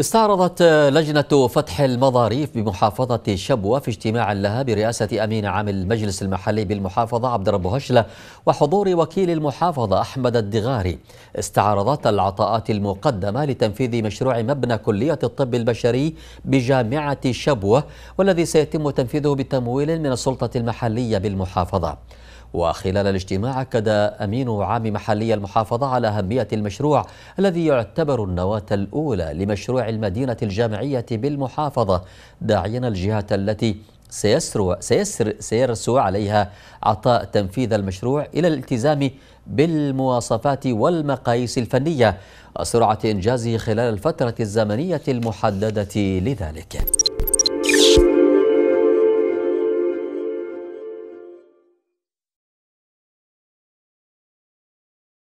استعرضت لجنة فتح المظاريف بمحافظة شبوة في اجتماع لها برئاسة أمين عام المجلس المحلي بالمحافظة عبد الرب هشلة وحضور وكيل المحافظة أحمد الدغاري استعرضت العطاءات المقدمة لتنفيذ مشروع مبنى كلية الطب البشري بجامعة شبوة والذي سيتم تنفيذه بتمويل من السلطة المحلية بالمحافظة وخلال الاجتماع أكد أمين عام محلي المحافظة على أهمية المشروع الذي يعتبر النواة الأولى لمشروع المدينة الجامعية بالمحافظة داعيا الجهات التي سيسر, سيسر, سيرسو عليها عطاء تنفيذ المشروع إلى الالتزام بالمواصفات والمقاييس الفنية وسرعة إنجازه خلال الفترة الزمنية المحددة لذلك